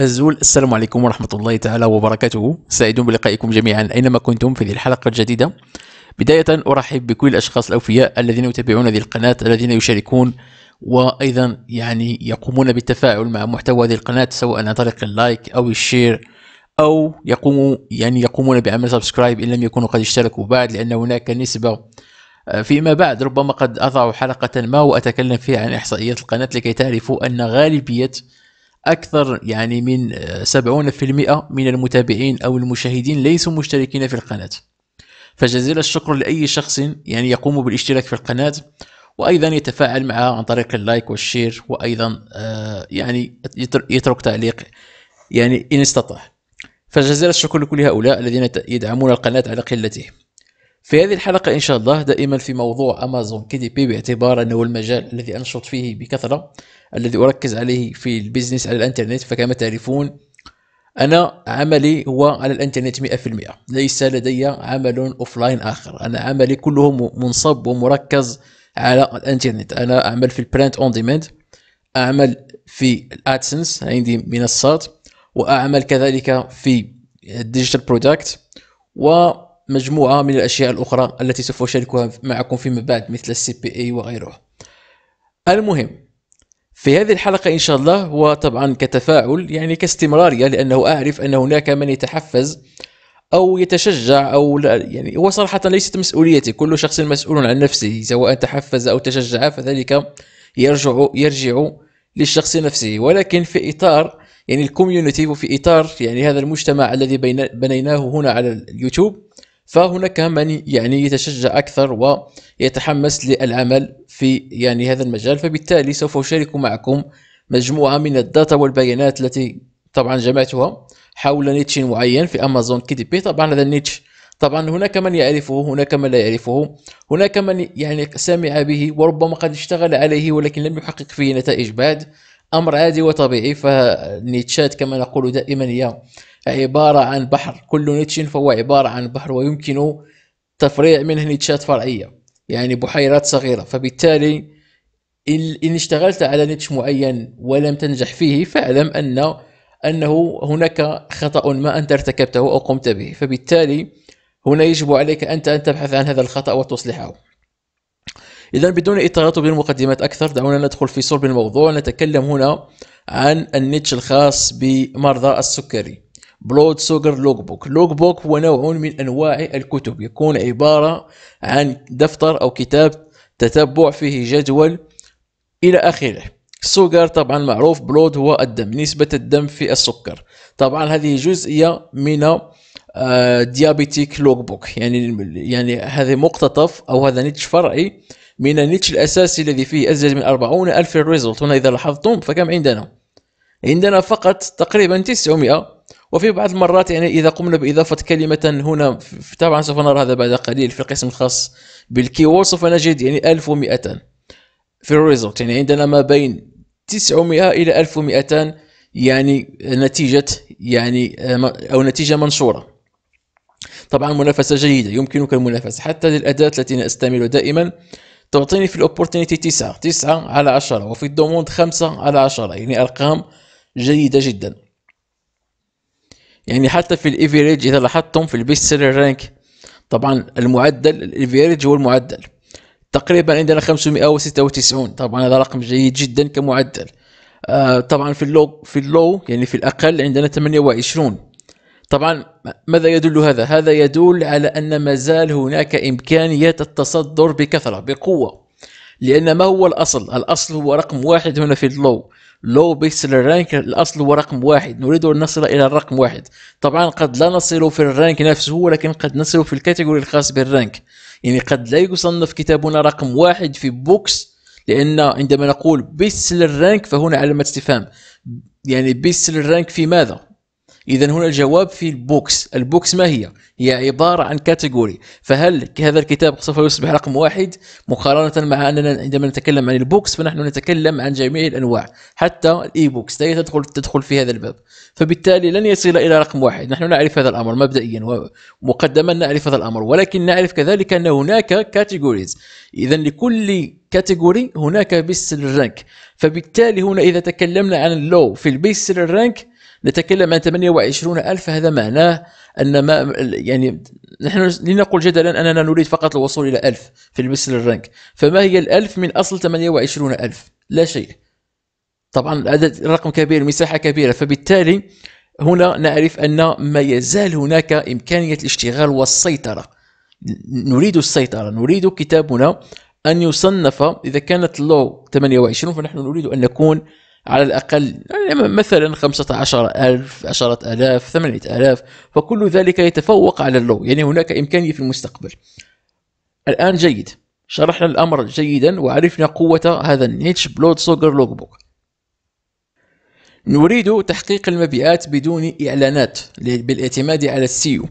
الزول السلام عليكم ورحمة الله تعالى وبركاته سعيد بلقائكم جميعا أينما كنتم في هذه الحلقة الجديدة بداية أرحب بكل الأشخاص الأوفياء الذين يتابعون هذه القناة الذين يشاركون وأيضا يعني يقومون بالتفاعل مع محتوى هذه القناة سواء عن طريق اللايك أو الشير أو يقوموا يعني يقومون بعمل سبسكرايب إن لم يكونوا قد اشتركوا بعد لأن هناك نسبة آه، فيما بعد ربما قد أضع حلقة ما وأتكلم فيها عن إحصائيات القناة لكي تعرفوا أن غالبية أكثر يعني من 70% آه، من المتابعين أو المشاهدين ليسوا مشتركين في القناة فجزيل الشكر لأي شخص يعني يقوم بالاشتراك في القناة وأيضا يتفاعل معها عن طريق اللايك والشير وأيضا آه، يعني يترك تعليق يعني إن استطاع فجزيل الشكر لكل هؤلاء الذين يدعمون القناة على قلته في هذه الحلقة إن شاء الله دائما في موضوع أمازون كي دي بي باعتبار أنه المجال الذي أنشط فيه بكثرة الذي أركز عليه في البيزنس على الإنترنت فكما تعرفون أنا عملي هو على الإنترنت 100% ليس لدي عمل أوفلاين آخر أنا عملي كله منصب ومركز على الإنترنت أنا أعمل في البرنت أون ديماند أعمل في الأدسنس عندي منصات وأعمل كذلك في الديجيتال برودكت و مجموعة من الأشياء الأخرى التي سوف أشاركها معكم فيما بعد مثل السي بي اي وغيره المهم في هذه الحلقة إن شاء الله وطبعا كتفاعل يعني كاستمرارية يعني لأنه أعرف أن هناك من يتحفز أو يتشجع أو لا يعني هو صراحة ليست مسؤوليتي كل شخص مسؤول عن نفسه سواء تحفز أو تشجع فذلك يرجع يرجع للشخص نفسه ولكن في إطار يعني الكوميونيتي وفي إطار يعني هذا المجتمع الذي بنيناه هنا على اليوتيوب فهناك من يعني يتشجع أكثر ويتحمس للعمل في يعني هذا المجال فبالتالي سوف أشارك معكم مجموعة من الداتا والبيانات التي طبعا جمعتها حول نيتش معين في أمازون كي دي بي طبعا هذا النيتش طبعا هناك من يعرفه هناك من لا يعرفه هناك من يعني سمع به وربما قد اشتغل عليه ولكن لم يحقق فيه نتائج بعد امر عادي وطبيعي فالنيتشات كما نقول دائما هي عبارة عن بحر كل نيتش فهو عبارة عن بحر ويمكن تفريع منه نيتشات فرعية يعني بحيرات صغيرة فبالتالي إن اشتغلت على نيتش معين ولم تنجح فيه فاعلم أن أنه هناك خطأ ما أنت ارتكبته أو قمت به فبالتالي هنا يجب عليك أنت أن تبحث عن هذا الخطأ وتصلحه إذا بدون إطالة بالمقدمات أكثر دعونا ندخل في صلب الموضوع نتكلم هنا عن النيتش الخاص بمرضى السكري بلود سوجر لوك بوك لوك بوك هو نوع من أنواع الكتب يكون عبارة عن دفتر أو كتاب تتبع فيه جدول إلى آخره السكر طبعا معروف بلود هو الدم نسبة الدم في السكر طبعا هذه جزئية من ديابيتيك لوك بوك يعني يعني هذا مقتطف أو هذا نيتش فرعي من النيتش الأساسي الذي فيه أزيد من 40 ألف ريزولت هنا إذا لاحظتم فكم عندنا؟ عندنا فقط تقريبا 900 وفي بعض المرات يعني اذا قمنا باضافه كلمه هنا طبعا سوف نرى هذا بعد قليل في القسم الخاص بالكيورد سوف نجد يعني 1200 في الريزلت يعني عندنا ما بين 900 الى 1200 يعني نتيجه يعني آه، او نتيجه منشوره طبعا منافسه جيده يمكنك المنافسه حتى للاداه التي استعملها دائما تعطيني في الاوبورتونيتي 9 9 على 10 وفي الدوموند 5 على 10 يعني ارقام جيده جدا يعني حتى في الافريج اذا لاحظتم في البيست سيلر رانك طبعا المعدل الافريج هو المعدل تقريبا عندنا 596 طبعا هذا رقم جيد جدا كمعدل آه طبعا في اللو في اللو يعني في الاقل عندنا 28 طبعا ماذا يدل هذا هذا يدل على ان ما زال هناك امكانيه التصدر بكثره بقوه لان ما هو الاصل الاصل هو رقم واحد هنا في اللو لو بيكسل الرانك الاصل هو رقم واحد نريد ان نصل الى الرقم واحد طبعا قد لا نصل في الرانك نفسه ولكن قد نصل في الكاتيجوري الخاص بالرانك يعني قد لا يصنف كتابنا رقم واحد في بوكس لان عندما نقول بيكسل الرانك فهنا علامه استفهام يعني بيكسل الرانك في ماذا إذا هنا الجواب في البوكس البوكس ما هي؟ هي عبارة عن كاتيجوري فهل هذا الكتاب سوف يصبح رقم واحد مقارنة مع أننا عندما نتكلم عن البوكس فنحن نتكلم عن جميع الأنواع حتى الإي بوكس لا تدخل تدخل في هذا الباب فبالتالي لن يصل إلى رقم واحد نحن نعرف هذا الأمر مبدئيا ومقدما نعرف هذا الأمر ولكن نعرف كذلك أن هناك كاتيجوريز إذا لكل كاتيجوري هناك بيست رانك فبالتالي هنا إذا تكلمنا عن اللو في البيست رانك نتكلم عن 28 ألف هذا معناه أن ما يعني نحن لنقول جدلا أننا نريد فقط الوصول إلى 1000 في المثل الرانك فما هي الألف من أصل 28 ألف لا شيء طبعا عدد رقم كبير مساحة كبيرة فبالتالي هنا نعرف أن ما يزال هناك إمكانية الاشتغال والسيطرة نريد السيطرة نريد كتابنا أن يصنف إذا كانت لو 28 فنحن نريد أن نكون على الأقل يعني مثلا 15000 10000 8000 فكل ذلك يتفوق على اللو يعني هناك إمكانية في المستقبل الآن جيد شرحنا الأمر جيدا وعرفنا قوة هذا النيتش بلود سوغر لوج بوك نريد تحقيق المبيعات بدون إعلانات بالاعتماد على السيو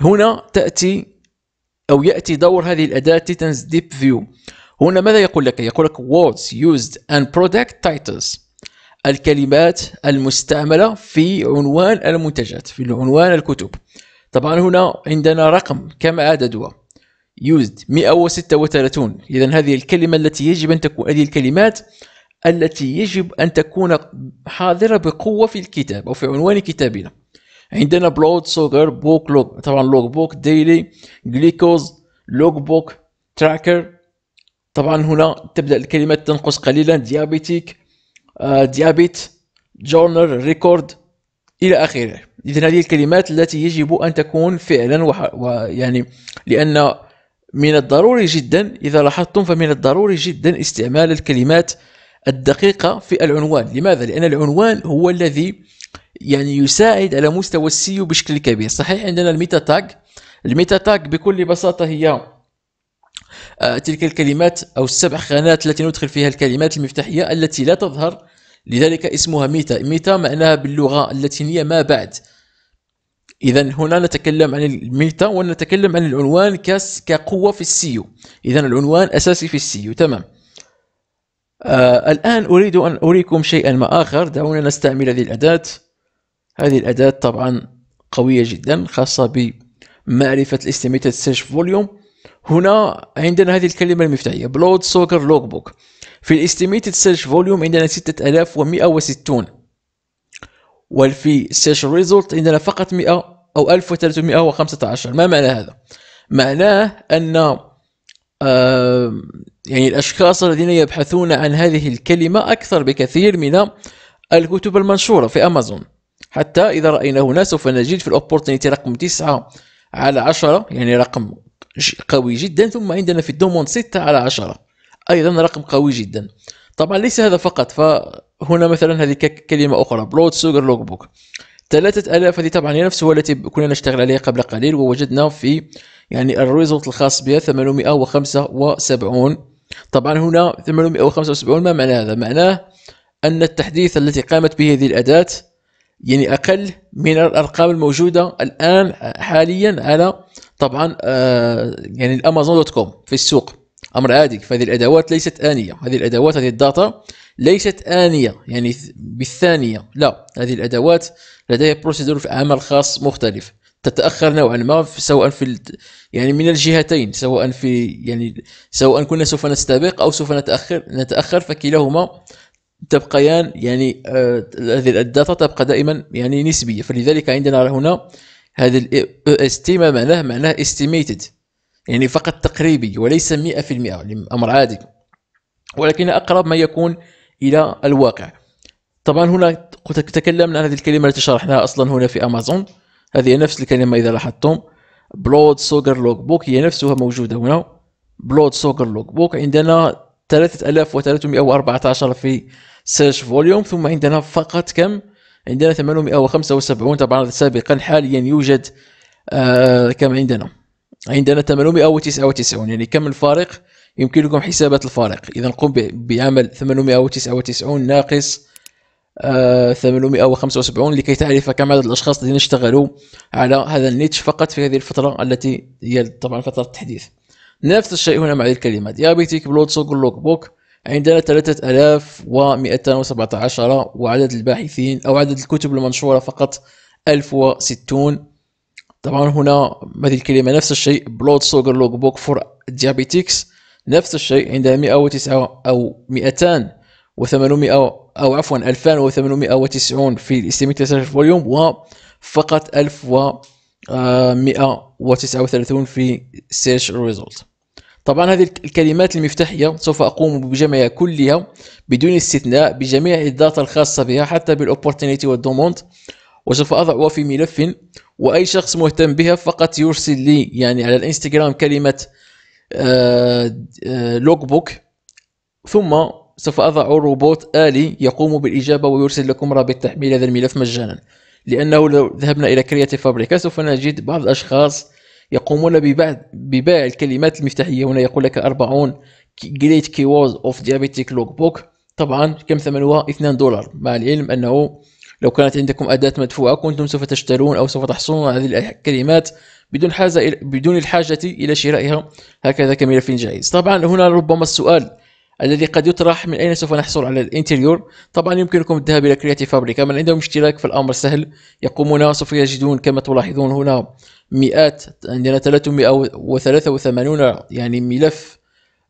هنا تأتي أو يأتي دور هذه الأداة تيتنز ديب فيو هنا ماذا يقول لك؟ يقول لك words used and product titles الكلمات المستعملة في عنوان المنتجات في عنوان الكتب طبعا هنا عندنا رقم كم عددها used 136 إذا هذه الكلمة التي يجب أن تكون هذه الكلمات التي يجب أن تكون حاضرة بقوة في الكتاب أو في عنوان كتابنا عندنا بلود سوغر بوك لوك طبعا لوك بوك ديلي جليكوز لوك بوك تراكر طبعا هنا تبدأ الكلمات تنقص قليلا ديابيتيك ديابيت جورنال ريكورد الى اخره اذا هذه الكلمات التي يجب ان تكون فعلا ويعني لان من الضروري جدا اذا لاحظتم فمن الضروري جدا استعمال الكلمات الدقيقه في العنوان لماذا لان العنوان هو الذي يعني يساعد على مستوى السيو بشكل كبير صحيح عندنا الميتا تاج الميتا تاج بكل بساطه هي آه، تلك الكلمات أو السبع خانات التي ندخل فيها الكلمات المفتاحية التي لا تظهر لذلك اسمها ميتا ميتا معناها باللغة اللاتينية ما بعد إذا هنا نتكلم عن الميتا ونتكلم عن العنوان كاس كقوة في السيو إذا العنوان أساسي في السيو تمام آه الآن أريد أن أريكم شيئا ما آخر دعونا نستعمل هذه الأداة هذه الأداة طبعا قوية جدا خاصة بمعرفة الاستيميتد سيرش فوليوم هنا عندنا هذه الكلمة المفتاحية بلود سوكر لوك بوك في الاستيميتد سيرش فوليوم عندنا 6160 وفي سيرش ريزولت عندنا فقط 100 أو 1315 ما معنى هذا؟ معناه أن آه يعني الأشخاص الذين يبحثون عن هذه الكلمة أكثر بكثير من الكتب المنشورة في أمازون حتى إذا رأينا هنا سوف نجد في الاوبورتينيتي رقم 9 على 10 يعني رقم قوي جدا ثم عندنا في الدومون 6 على 10 ايضا رقم قوي جدا طبعا ليس هذا فقط فهنا مثلا هذه كلمه اخرى بلود سوجر لوك بوك 3000 هذه طبعا هي نفسها التي كنا نشتغل عليها قبل قليل ووجدنا في يعني الريزلت الخاص بها 875 طبعا هنا 875 ما معنى هذا معناه ان التحديث التي قامت به هذه الاداه يعني اقل من الارقام الموجوده الان حاليا على طبعا آه، يعني الامازون دوت كوم في السوق امر عادي فهذه الادوات ليست انيه هذه الادوات هذه الداتا ليست انيه يعني بالثانيه لا هذه الادوات لديها بروسيدور في عمل خاص مختلف تتاخر نوعا ما سواء في يعني من الجهتين سواء في يعني سواء كنا سوف نستبق او سوف نتاخر نتاخر فكلاهما تبقيان يعني آه، هذه الداتا تبقى دائما يعني نسبيه فلذلك عندنا هنا هذا ال EST ما معناه معناه estimated يعني فقط تقريبي وليس 100% يعني أمر عادي ولكن أقرب ما يكون إلى الواقع طبعا هنا تكلمنا عن هذه الكلمة التي شرحناها أصلا هنا في أمازون هذه نفس الكلمة إذا لاحظتم بلود سوجر لوك بوك هي نفسها موجودة هنا بلود سوجر لوك بوك عندنا 3314 في سيرش فوليوم ثم عندنا فقط كم عندنا 875 طبعا سابقا حاليا يوجد آه كم عندنا عندنا 899 يعني كم الفارق يمكنكم حسابات الفارق اذا نقوم بعمل 899 ناقص آه 875 لكي تعرف كم عدد الاشخاص الذين اشتغلوا على هذا النيتش فقط في هذه الفتره التي هي طبعا فتره التحديث نفس الشيء هنا مع هذه الكلمات diabetic blood لوك بوك عندنا 3217 وعدد الباحثين أو عدد الكتب المنشورة فقط 1060 طبعا هنا هذه الكلمة نفس الشيء بلود سوجر لوج بوك فور ديابيتكس نفس الشيء عندها 109 أو 200 و800 أو عفوا 2890 في الاستيميت ريسيرش فوليوم وفقط 1139 في سيرش ريزولت طبعا هذه الكلمات المفتاحية سوف أقوم بجمعها كلها بدون استثناء بجميع الداتا الخاصة بها حتى بالأوبورتينيتي والدوموند وسوف أضعها في ملف وأي شخص مهتم بها فقط يرسل لي يعني على الانستغرام كلمة لوك آه، بوك آه، ثم سوف أضع روبوت آلي يقوم بالإجابة ويرسل لكم رابط تحميل هذا الملف مجانا لأنه لو ذهبنا إلى كرياتي فابريكا سوف نجد بعض الأشخاص يقومون ببعض بباع الكلمات المفتاحيه هنا يقول لك 40 جريت كي وورز اوف ديابيتيك لوك بوك طبعا كم ثمنها 2 دولار مع العلم انه لو كانت عندكم اداه مدفوعه كنتم سوف تشترون او سوف تحصلون على هذه الكلمات بدون حاجه بدون الحاجه الى شرائها هكذا كملف جاهز طبعا هنا ربما السؤال الذي قد يطرح من اين سوف نحصل على الانتريور طبعا يمكنكم الذهاب الى كرياتيف فابريكا من عندهم اشتراك فالامر سهل يقومون سوف يجدون كما تلاحظون هنا مئات عندنا 383 يعني ملف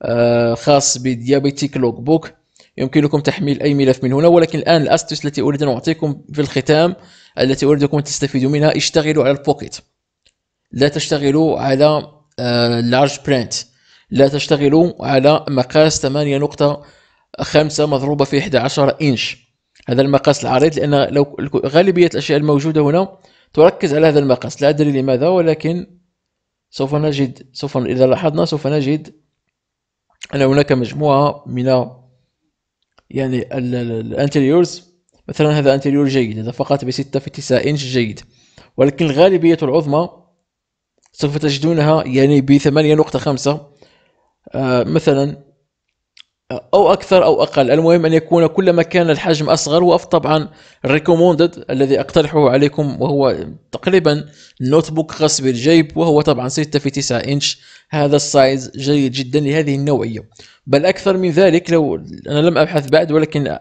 آه، خاص بديابيتيك لوك بوك يمكنكم تحميل اي ملف من هنا ولكن الان الاستوس التي اريد ان اعطيكم في الختام التي اريدكم ان تستفيدوا منها اشتغلوا على البوكيت لا تشتغلوا على لارج آه، برينت لا تشتغلوا على مقاس 8.5 مضروبه في 11 انش هذا المقاس العريض لان لو غالبيه الاشياء الموجوده هنا تركز على هذا المقاس لا أدري لماذا ولكن سوف نجد سوف إذا لاحظنا سوف نجد أن هناك مجموعة من يعني الانتريورز مثلا هذا انتريور جيد هذا فقط ب 6 في 9 انش جيد ولكن الغالبية العظمى سوف تجدونها يعني ب 8.5 آه، مثلا أو أكثر أو أقل المهم أن يكون كلما كان الحجم أصغر وأف طبعا ريكوموندد الذي أقترحه عليكم وهو تقريبا نوت بوك خاص بالجيب وهو طبعا 6 في 9 إنش هذا السايز جيد جدا لهذه النوعية بل أكثر من ذلك لو أنا لم أبحث بعد ولكن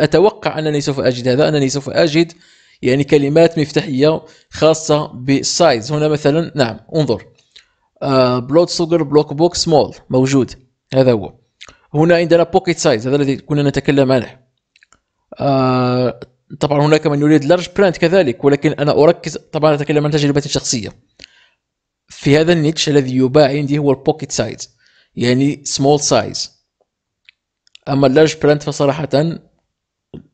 أتوقع أنني سوف أجد هذا أنني سوف أجد يعني كلمات مفتاحية خاصة بالسايز هنا مثلا نعم انظر بلوت سوجر بلوك بوك سمول موجود هذا هو هنا عندنا بوكيت سايز هذا الذي كنا نتكلم عنه آه طبعا هناك من يريد لارج برانت كذلك ولكن انا اركز طبعا اتكلم عن تجربتي الشخصيه في هذا النيتش الذي يباع عندي هو البوكيت سايز يعني سمول سايز اما اللارج برانت فصراحه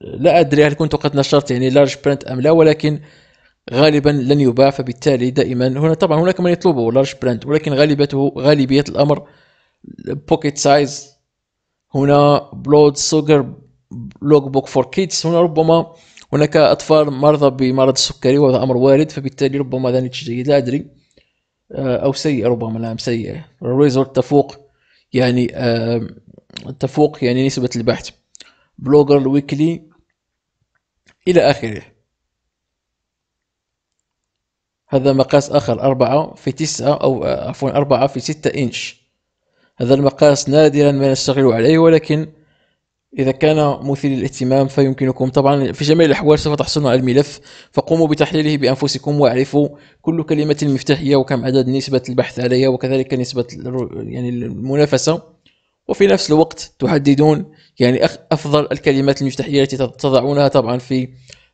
لا ادري هل كنت قد نشرت يعني لارج برانت ام لا ولكن غالبا لن يباع فبالتالي دائما هنا طبعا هناك من يطلبه لارج براند ولكن غالبته غالبيه الامر بوكيت سايز هنا بلود سوجر لوك بوك فور كيدز هنا ربما هناك أطفال مرضى بمرض السكري وهذا أمر وارد فبالتالي ربما نتيجه جيد لا أدري آه، أو سيئة ربما نعم سيئة الريزولت تفوق يعني آه، تفوق يعني نسبة البحث بلوجر ويكلي إلى آخره هذا مقاس آخر أربعة في تسعة أو آه، عفوا أربعة في ستة إنش هذا المقاس نادرا ما نشتغل عليه ولكن إذا كان مثير للاهتمام فيمكنكم طبعا في جميع الأحوال سوف تحصلون على الملف فقوموا بتحليله بأنفسكم واعرفوا كل كلمة مفتاحية وكم عدد نسبة البحث عليها وكذلك نسبة يعني المنافسة وفي نفس الوقت تحددون يعني أفضل الكلمات المفتاحية التي تضعونها طبعا في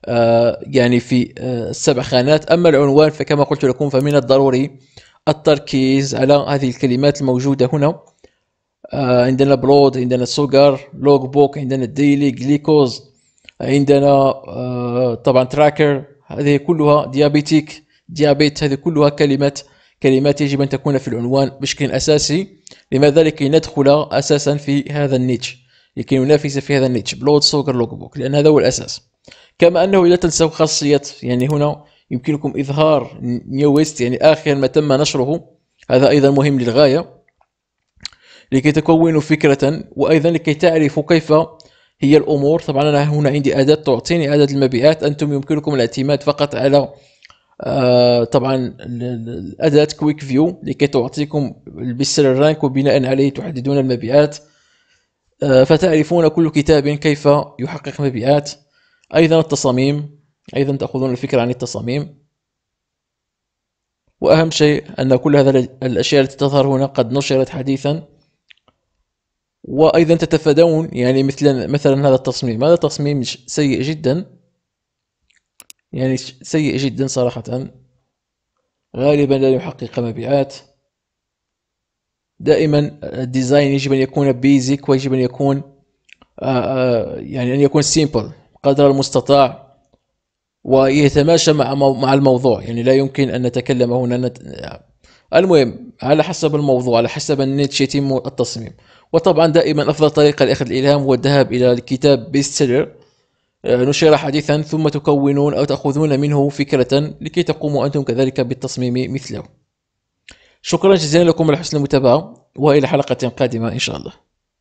آه يعني في آه السبع خانات أما العنوان فكما قلت لكم فمن الضروري التركيز على هذه الكلمات الموجودة هنا آه، عندنا بلود عندنا السوغر لوج بوك عندنا الديلي جليكوز عندنا آه، طبعا تراكر هذه كلها ديابيتيك ديابيت هذه كلها كلمات كلمات يجب ان تكون في العنوان بشكل اساسي لماذا لكي ندخل اساسا في هذا النيتش لكي ننافس في هذا النيتش بلود سوكر لوك بوك لان هذا هو الاساس كما انه لا تنسوا خاصيه يعني هنا يمكنكم اظهار نيو ويست يعني اخر ما تم نشره هذا ايضا مهم للغايه لكي تكونوا فكرة وأيضا لكي تعرفوا كيف هي الأمور طبعا أنا هنا عندي أداة تعطيني عدد المبيعات أنتم يمكنكم الاعتماد فقط على آه طبعا أداة كويك فيو لكي تعطيكم البسر الرانك وبناء عليه تحددون المبيعات آه فتعرفون كل كتاب كيف يحقق مبيعات أيضا التصاميم أيضا تأخذون الفكرة عن التصاميم وأهم شيء أن كل هذا الأشياء التي تظهر هنا قد نشرت حديثا وايضا تتفادون يعني مثلا مثلا هذا التصميم هذا تصميم سيء جدا يعني سيء جدا صراحة غالبا لا يحقق مبيعات دائما الديزاين يجب ان يكون بيزك ويجب ان يكون آه، آه، يعني ان يكون سيمبل قدر المستطاع ويتماشى مع مع الموضوع يعني لا يمكن ان نتكلم هنا آه، المهم على حسب الموضوع على حسب النيتش يتم التصميم وطبعا دائما أفضل طريقة لأخذ الإلهام هو الذهاب إلى الكتاب بيست سيلر آه، نشر حديثا ثم تكونون أو تأخذون منه فكرة لكي تقوموا أنتم كذلك بالتصميم مثله شكرا جزيلا لكم على حسن المتابعة وإلى حلقة قادمة إن شاء الله